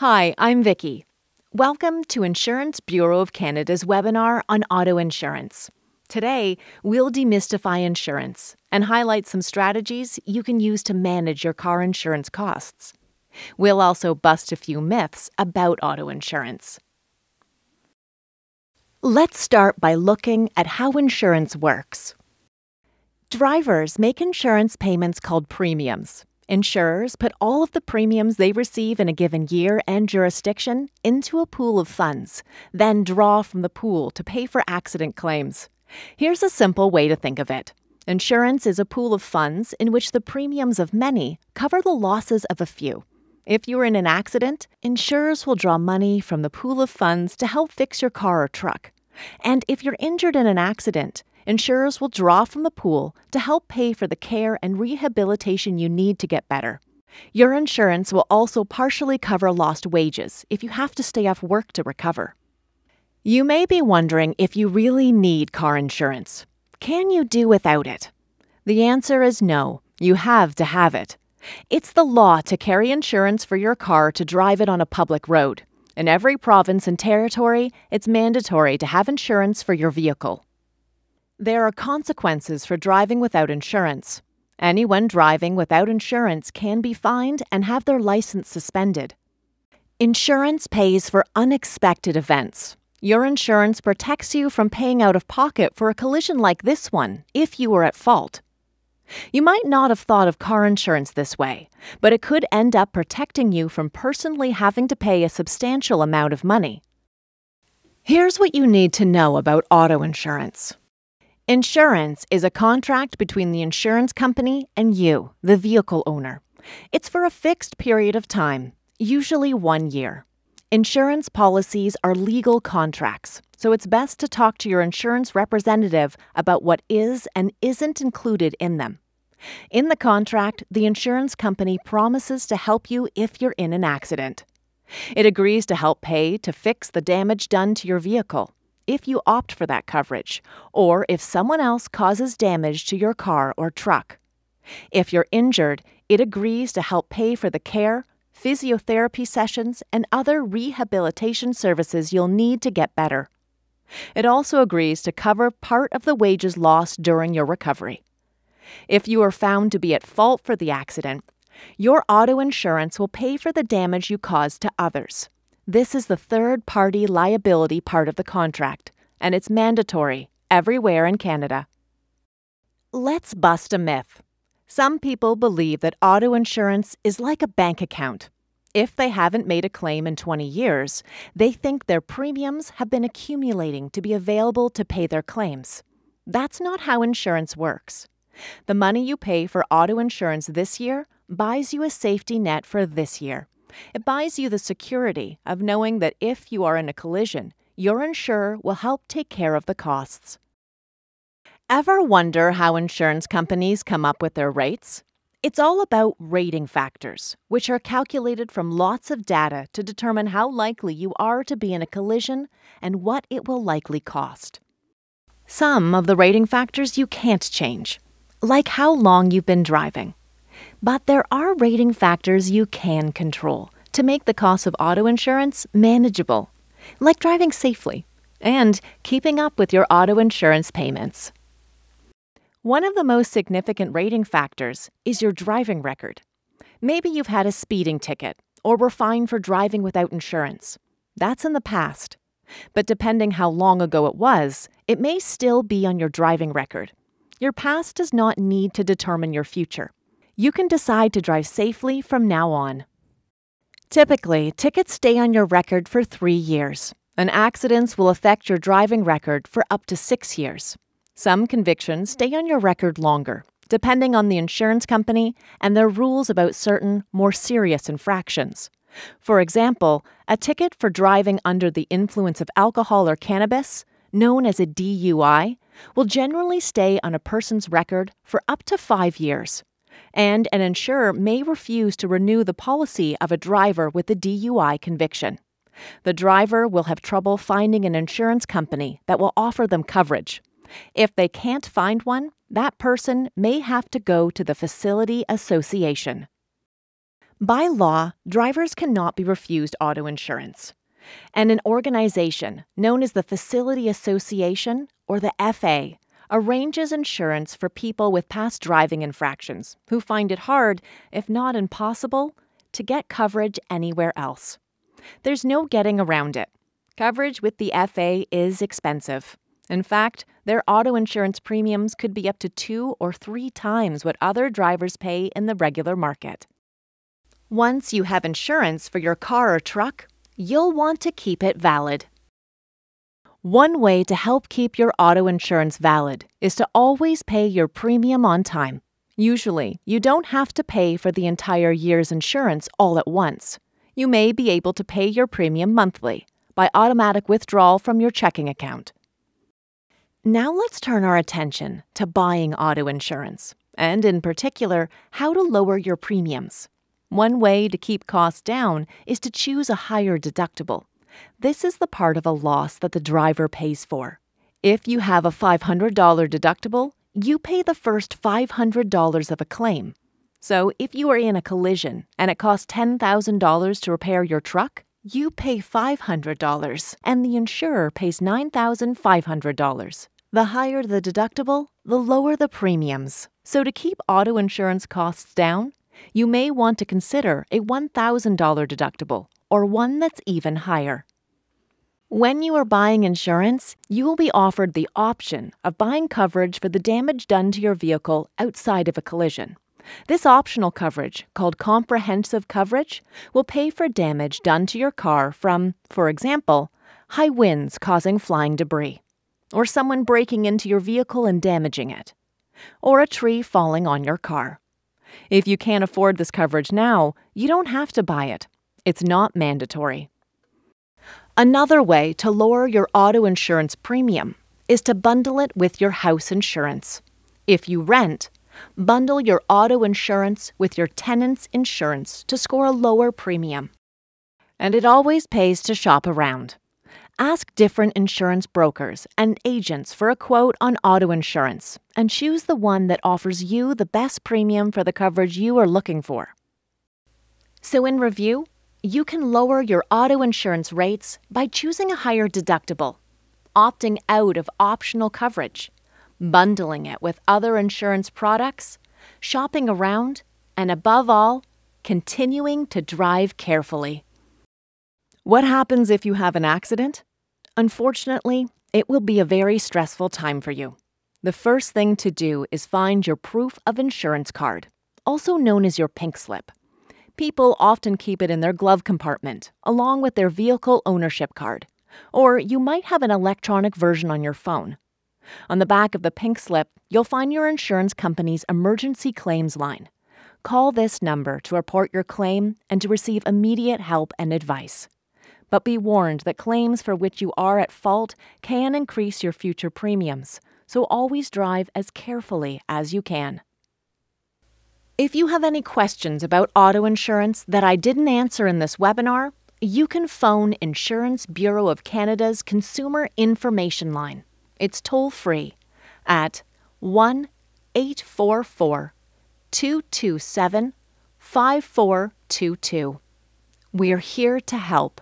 Hi, I'm Vicki. Welcome to Insurance Bureau of Canada's webinar on auto insurance. Today, we'll demystify insurance and highlight some strategies you can use to manage your car insurance costs. We'll also bust a few myths about auto insurance. Let's start by looking at how insurance works. Drivers make insurance payments called premiums, Insurers put all of the premiums they receive in a given year and jurisdiction into a pool of funds, then draw from the pool to pay for accident claims. Here's a simple way to think of it. Insurance is a pool of funds in which the premiums of many cover the losses of a few. If you are in an accident, insurers will draw money from the pool of funds to help fix your car or truck. And if you're injured in an accident, Insurers will draw from the pool to help pay for the care and rehabilitation you need to get better. Your insurance will also partially cover lost wages if you have to stay off work to recover. You may be wondering if you really need car insurance. Can you do without it? The answer is no, you have to have it. It's the law to carry insurance for your car to drive it on a public road. In every province and territory, it's mandatory to have insurance for your vehicle. There are consequences for driving without insurance. Anyone driving without insurance can be fined and have their license suspended. Insurance pays for unexpected events. Your insurance protects you from paying out of pocket for a collision like this one if you were at fault. You might not have thought of car insurance this way, but it could end up protecting you from personally having to pay a substantial amount of money. Here's what you need to know about auto insurance. Insurance is a contract between the insurance company and you, the vehicle owner. It's for a fixed period of time, usually one year. Insurance policies are legal contracts, so it's best to talk to your insurance representative about what is and isn't included in them. In the contract, the insurance company promises to help you if you're in an accident. It agrees to help pay to fix the damage done to your vehicle if you opt for that coverage or if someone else causes damage to your car or truck. If you're injured, it agrees to help pay for the care, physiotherapy sessions, and other rehabilitation services you'll need to get better. It also agrees to cover part of the wages lost during your recovery. If you are found to be at fault for the accident, your auto insurance will pay for the damage you caused to others. This is the third party liability part of the contract, and it's mandatory everywhere in Canada. Let's bust a myth. Some people believe that auto insurance is like a bank account. If they haven't made a claim in 20 years, they think their premiums have been accumulating to be available to pay their claims. That's not how insurance works. The money you pay for auto insurance this year buys you a safety net for this year. It buys you the security of knowing that if you are in a collision, your insurer will help take care of the costs. Ever wonder how insurance companies come up with their rates? It's all about rating factors, which are calculated from lots of data to determine how likely you are to be in a collision and what it will likely cost. Some of the rating factors you can't change, like how long you've been driving. But there are rating factors you can control to make the cost of auto insurance manageable, like driving safely and keeping up with your auto insurance payments. One of the most significant rating factors is your driving record. Maybe you've had a speeding ticket or were fined for driving without insurance. That's in the past. But depending how long ago it was, it may still be on your driving record. Your past does not need to determine your future you can decide to drive safely from now on. Typically, tickets stay on your record for three years, and accidents will affect your driving record for up to six years. Some convictions stay on your record longer, depending on the insurance company and their rules about certain, more serious infractions. For example, a ticket for driving under the influence of alcohol or cannabis, known as a DUI, will generally stay on a person's record for up to five years and an insurer may refuse to renew the policy of a driver with a DUI conviction. The driver will have trouble finding an insurance company that will offer them coverage. If they can't find one, that person may have to go to the facility association. By law, drivers cannot be refused auto insurance. And an organization known as the Facility Association, or the FA, arranges insurance for people with past driving infractions who find it hard, if not impossible, to get coverage anywhere else. There's no getting around it. Coverage with the FA is expensive. In fact, their auto insurance premiums could be up to two or three times what other drivers pay in the regular market. Once you have insurance for your car or truck, you'll want to keep it valid. One way to help keep your auto insurance valid is to always pay your premium on time. Usually, you don't have to pay for the entire year's insurance all at once. You may be able to pay your premium monthly by automatic withdrawal from your checking account. Now let's turn our attention to buying auto insurance, and in particular, how to lower your premiums. One way to keep costs down is to choose a higher deductible. This is the part of a loss that the driver pays for. If you have a $500 deductible, you pay the first $500 of a claim. So if you are in a collision and it costs $10,000 to repair your truck, you pay $500 and the insurer pays $9,500. The higher the deductible, the lower the premiums. So to keep auto insurance costs down, you may want to consider a $1,000 deductible or one that's even higher. When you are buying insurance, you will be offered the option of buying coverage for the damage done to your vehicle outside of a collision. This optional coverage, called comprehensive coverage, will pay for damage done to your car from, for example, high winds causing flying debris, or someone breaking into your vehicle and damaging it, or a tree falling on your car. If you can't afford this coverage now, you don't have to buy it. It's not mandatory. Another way to lower your auto insurance premium is to bundle it with your house insurance. If you rent, bundle your auto insurance with your tenant's insurance to score a lower premium. And it always pays to shop around. Ask different insurance brokers and agents for a quote on auto insurance and choose the one that offers you the best premium for the coverage you are looking for. So, in review, you can lower your auto insurance rates by choosing a higher deductible, opting out of optional coverage, bundling it with other insurance products, shopping around, and above all, continuing to drive carefully. What happens if you have an accident? Unfortunately, it will be a very stressful time for you. The first thing to do is find your proof of insurance card, also known as your pink slip. People often keep it in their glove compartment, along with their vehicle ownership card. Or you might have an electronic version on your phone. On the back of the pink slip, you'll find your insurance company's emergency claims line. Call this number to report your claim and to receive immediate help and advice. But be warned that claims for which you are at fault can increase your future premiums, so always drive as carefully as you can. If you have any questions about auto insurance that I didn't answer in this webinar, you can phone Insurance Bureau of Canada's Consumer Information Line. It's toll free at 1 844 227 5422. We're here to help.